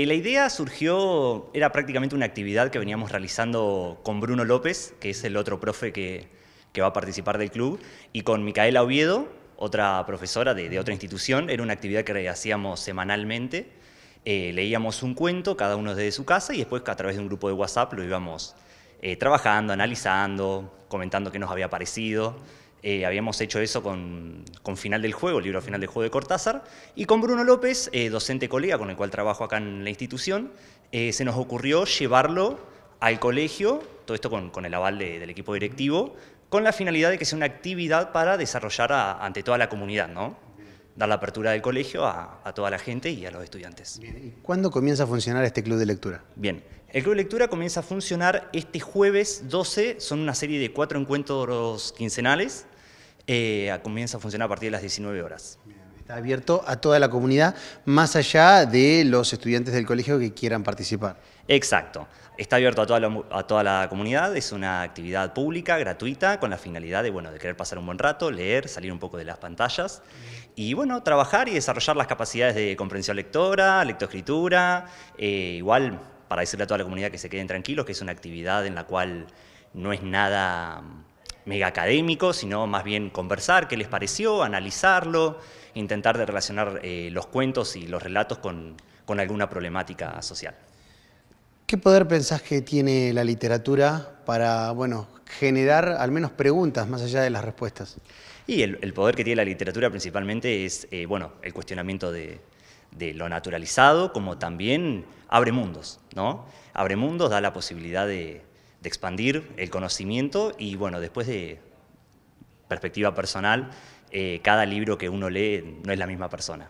Eh, la idea surgió, era prácticamente una actividad que veníamos realizando con Bruno López, que es el otro profe que, va a participar del club, y con Micaela Oviedo, otra profesora de, otra institución. Era una actividad que hacíamos semanalmente. Eh, leíamos un cuento, cada uno desde su casa, y después a través de un grupo de WhatsApp lo íbamos eh, trabajando, analizando, comentando qué nos había parecido. Eh, habíamos hecho eso con, con, Final del Juego, el libro Final del Juego de Cortázar, y con Bruno López, eh, docente colega con el cual trabajo acá en la institución, eh, se nos ocurrió llevarlo al colegio, todo esto con, con el aval del equipo directivo, con la finalidad de que sea una actividad para desarrollar ante toda la comunidad, ¿no? Dar la apertura del colegio a, toda la gente y a los estudiantes. ¿Y cuándo comienza a funcionar este club de lectura? Bien, el Club de Lectura comienza a funcionar este jueves 12, son una serie de cuatro encuentros quincenales eh, comienza a funcionar a partir de las 19 horas. Está abierto a toda la comunidad, más allá de los estudiantes del colegio que quieran participar. Exacto. Está abierto a toda, la, a toda la comunidad, es una actividad pública, gratuita, con la finalidad de, bueno, de querer pasar un buen rato, leer, salir un poco de las pantallas y bueno, trabajar y desarrollar las capacidades de comprensión lectora, lectoescritura, eh, igual para decirle a toda la comunidad que se queden tranquilos, que es una actividad en la cual no es nada mega académico, sino más bien conversar qué les pareció, analizarlo, intentar de relacionar eh, los cuentos y los relatos con, alguna problemática social. ¿Qué poder pensás que tiene la literatura para, bueno, generar al menos preguntas más allá de las respuestas? Y el, poder que tiene la literatura principalmente es, eh, bueno, el cuestionamiento de, de, lo naturalizado, como también abre mundos, ¿no? Abre mundos, da la posibilidad de, de expandir el conocimiento y bueno, después de perspectiva personal, eh, cada libro que uno lee no es la misma persona.